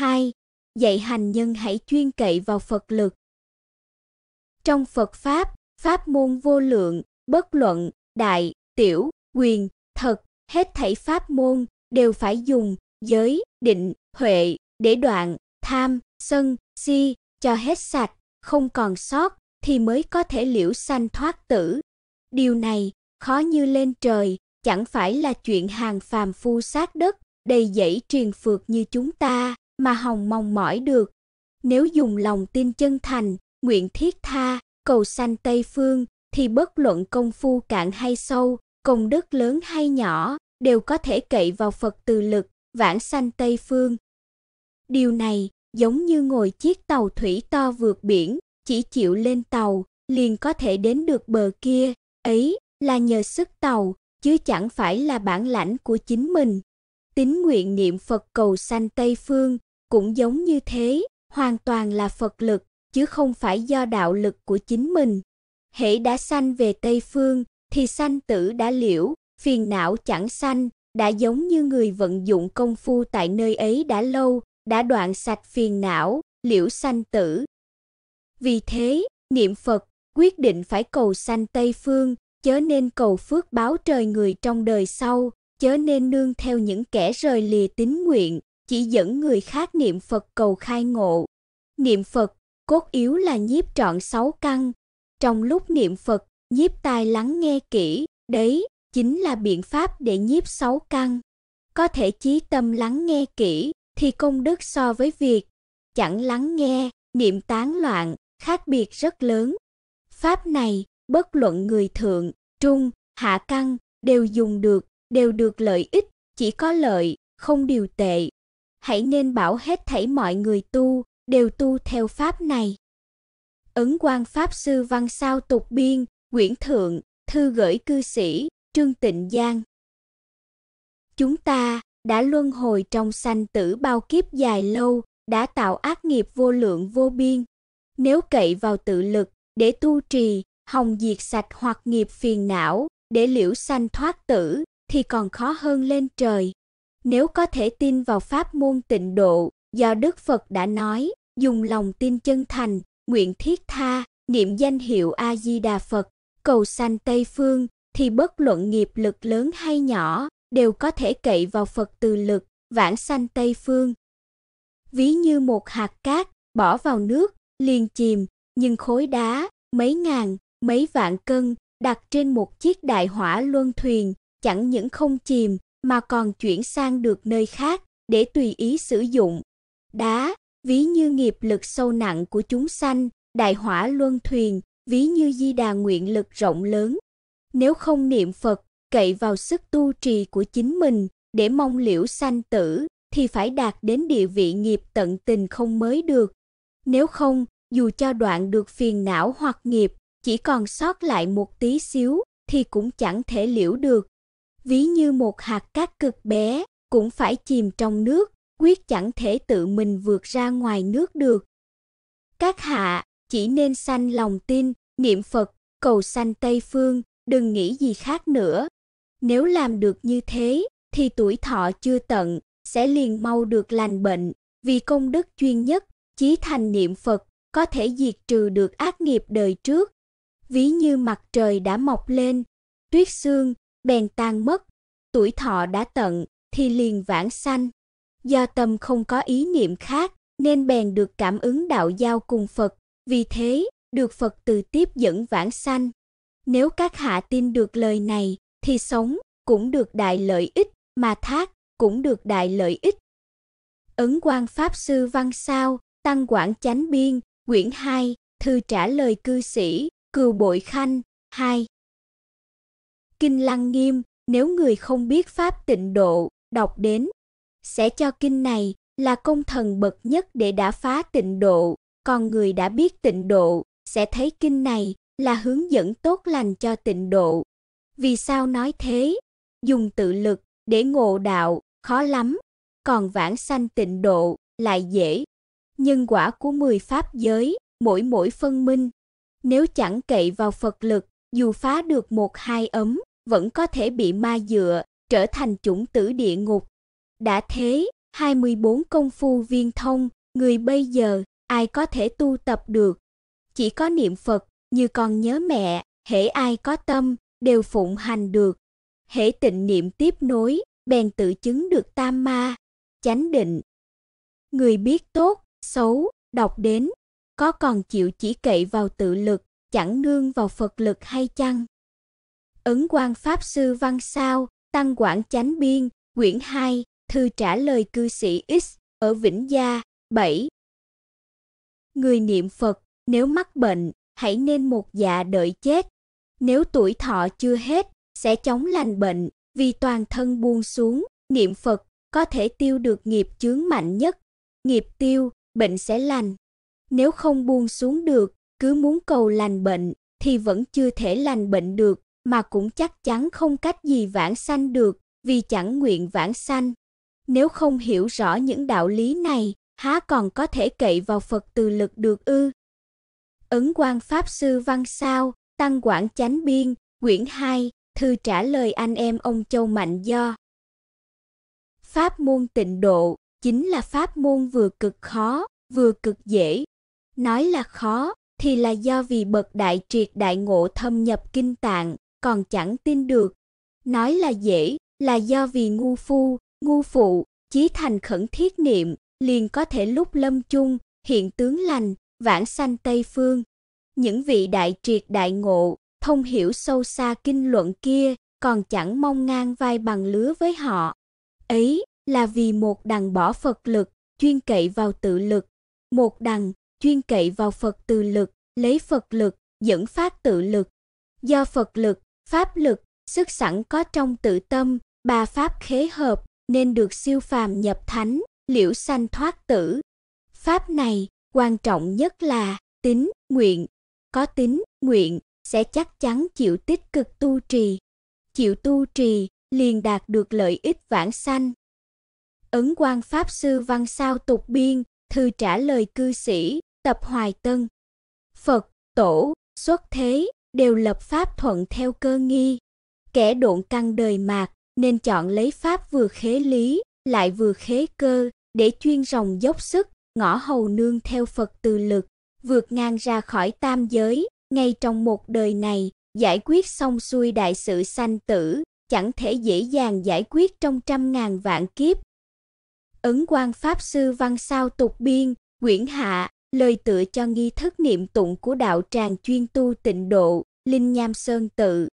2. Dạy hành nhân hãy chuyên cậy vào Phật lực. Trong Phật pháp, pháp môn vô lượng, bất luận đại, tiểu, quyền, thật, hết thảy pháp môn đều phải dùng giới, định, huệ để đoạn tham, sân, si cho hết sạch, không còn sót thì mới có thể liễu sanh thoát tử. Điều này khó như lên trời, chẳng phải là chuyện hàng phàm phu sát đất, đầy dẫy truyền phượt như chúng ta mà Hồng mong mỏi được. Nếu dùng lòng tin chân thành, nguyện thiết tha, cầu sanh Tây Phương, thì bất luận công phu cạn hay sâu, công đức lớn hay nhỏ, đều có thể cậy vào Phật từ lực, vãng sanh Tây Phương. Điều này giống như ngồi chiếc tàu thủy to vượt biển, chỉ chịu lên tàu, liền có thể đến được bờ kia, ấy là nhờ sức tàu, chứ chẳng phải là bản lãnh của chính mình. Tín nguyện niệm Phật cầu sanh Tây Phương cũng giống như thế, hoàn toàn là Phật lực, chứ không phải do đạo lực của chính mình. Hễ đã sanh về Tây phương thì sanh tử đã liễu, phiền não chẳng sanh, đã giống như người vận dụng công phu tại nơi ấy đã lâu, đã đoạn sạch phiền não, liễu sanh tử. Vì thế, niệm Phật quyết định phải cầu sanh Tây phương, chớ nên cầu phước báo trời người trong đời sau, chớ nên nương theo những kẻ rời lìa tín nguyện, chỉ dẫn người khác niệm Phật cầu khai ngộ. Niệm Phật, cốt yếu là nhiếp trọn sáu căn. Trong lúc niệm Phật, nhiếp tai lắng nghe kỹ, đấy chính là biện pháp để nhiếp sáu căn. Có thể chí tâm lắng nghe kỹ thì công đức so với việc chẳng lắng nghe, niệm tán loạn, khác biệt rất lớn. Pháp này, bất luận người thượng, trung, hạ căn đều dùng được, đều được lợi ích, chỉ có lợi, không điều tệ hãy nên bảo hết thảy mọi người tu, đều tu theo pháp này. Ấn Quang Pháp Sư Văn Sao Tục Biên, Nguyễn Thượng, Thư gửi cư sĩ, Trương Tịnh Giang. Chúng ta đã luân hồi trong sanh tử bao kiếp dài lâu, đã tạo ác nghiệp vô lượng vô biên. Nếu cậy vào tự lực để tu trì, hồng diệt sạch hoặc nghiệp phiền não, để liễu sanh thoát tử, thì còn khó hơn lên trời. Nếu có thể tin vào pháp môn tịnh độ, do Đức Phật đã nói, dùng lòng tin chân thành, nguyện thiết tha, niệm danh hiệu A Di Đà Phật, cầu sanh Tây phương thì bất luận nghiệp lực lớn hay nhỏ đều có thể cậy vào Phật từ lực, vãng sanh Tây phương. Ví như một hạt cát bỏ vào nước liền chìm, nhưng khối đá mấy ngàn, mấy vạn cân đặt trên một chiếc đại hỏa luân thuyền chẳng những không chìm mà còn chuyển sang được nơi khác để tùy ý sử dụng. Đá, ví như nghiệp lực sâu nặng của chúng sanh, đại hỏa luân thuyền, ví như di đà nguyện lực rộng lớn. Nếu không niệm Phật, cậy vào sức tu trì của chính mình để mong liễu sanh tử, thì phải đạt đến địa vị nghiệp tận tình không mới được. Nếu không, dù cho đoạn được phiền não hoặc nghiệp, chỉ còn sót lại một tí xíu thì cũng chẳng thể liễu được ví như một hạt cát cực bé, cũng phải chìm trong nước, quyết chẳng thể tự mình vượt ra ngoài nước được. Các hạ chỉ nên sanh lòng tin, niệm Phật, cầu sanh Tây phương, đừng nghĩ gì khác nữa. Nếu làm được như thế, thì tuổi thọ chưa tận, sẽ liền mau được lành bệnh, vì công đức chuyên nhất, chí thành niệm Phật, có thể diệt trừ được ác nghiệp đời trước. Ví như mặt trời đã mọc lên, tuyết sương, bèn tan mất, tuổi thọ đã tận thì liền vãng sanh. Do tâm không có ý niệm khác nên bèn được cảm ứng đạo giao cùng Phật, vì thế được Phật từ tiếp dẫn vãng sanh. Nếu các hạ tin được lời này thì sống cũng được đại lợi ích, mà thác cũng được đại lợi ích. Ấn Quang Pháp Sư Văn Sao, Tăng Quảng Chánh Biên, Quyển 2, Thư trả lời cư sĩ, Cừu Bội Khanh, 2. Kinh Lăng Nghiêm, nếu người không biết pháp tịnh độ, đọc đến sẽ cho kinh này là công thần bậc nhất để đã phá tịnh độ, còn người đã biết tịnh độ sẽ thấy kinh này là hướng dẫn tốt lành cho tịnh độ. Vì sao nói thế? Dùng tự lực để ngộ đạo khó lắm, còn vãng sanh tịnh độ lại dễ. Nhân quả của mười pháp giới, mỗi mỗi phân minh, nếu chẳng cậy vào Phật lực, dù phá được một hai ấm, vẫn có thể bị ma dựa, trở thành chủng tử địa ngục. Đã thế, 24 công phu viên thông, người bây giờ ai có thể tu tập được? Chỉ có niệm Phật, như con nhớ mẹ, hễ ai có tâm đều phụng hành được. Hễ tịnh niệm tiếp nối, bèn tự chứng được tam ma, chánh định. Người biết tốt, xấu, đọc đến, có còn chịu chỉ cậy vào tự lực, chẳng nương vào Phật lực hay chăng? Ấn Quang Pháp Sư Văn Sao, Tăng Quảng Chánh Biên, Quyển 2, Thư trả lời cư sĩ X ở Vĩnh Gia, 7. Người niệm Phật, nếu mắc bệnh, hãy nên một dạ đợi chết. Nếu tuổi thọ chưa hết, sẽ chống lành bệnh, vì toàn thân buông xuống, niệm Phật có thể tiêu được nghiệp chướng mạnh nhất. Nghiệp tiêu, bệnh sẽ lành. Nếu không buông xuống được, cứ muốn cầu lành bệnh thì vẫn chưa thể lành bệnh được, mà cũng chắc chắn không cách gì vãng sanh được, vì chẳng nguyện vãng sanh. Nếu không hiểu rõ những đạo lý này, há còn có thể cậy vào Phật từ lực được ư? Ấn Quang Pháp Sư Văn Sao, Tăng Quảng Chánh Biên, Quyển 2, thư trả lời anh em ông Châu Mạnh Do. Pháp môn tịnh độ chính là pháp môn vừa cực khó, vừa cực dễ. Nói là khó thì là do vì bậc đại triệt đại ngộ thâm nhập kinh tạng, còn chẳng tin được. Nói là dễ, là do vì ngu phu, ngu phụ, chí thành khẩn thiết niệm, liền có thể lúc lâm chung, hiện tướng lành, vãng sanh Tây Phương. Những vị đại triệt đại ngộ, thông hiểu sâu xa kinh luận kia, còn chẳng mong ngang vai bằng lứa với họ. Ấy là vì một đằng bỏ Phật lực, chuyên cậy vào tự lực, một đằng chuyên cậy vào Phật từ lực, lấy Phật lực, dẫn phát tự lực. Do Phật lực pháp lực, sức sẵn có trong tự tâm, ba pháp khế hợp nên được siêu phàm nhập thánh, liễu sanh thoát tử. Pháp này quan trọng nhất là tín, nguyện. Có tín, nguyện sẽ chắc chắn chịu tích cực tu trì. Chịu tu trì liền đạt được lợi ích vãng sanh. Ấn quan pháp sư Văn Sao tục biên, thư trả lời cư sĩ, tập Hoài Tân. Phật, tổ, xuất thế, đều lập pháp thuận theo cơ nghi. Kẻ độn căn đời mạt nên chọn lấy pháp vừa khế lý, lại vừa khế cơ, để chuyên rồng dốc sức, ngõ hầu nương theo Phật từ lực, vượt ngang ra khỏi tam giới, ngay trong một đời này, giải quyết xong xuôi đại sự sanh tử, chẳng thể dễ dàng giải quyết trong trăm ngàn vạn kiếp. Ấn quan Pháp Sư Văn Sao Tục Biên, quyển Hạ lời tựa cho nghi thức niệm tụng của đạo tràng chuyên tu tịnh độ, Linh Nham Sơn tự.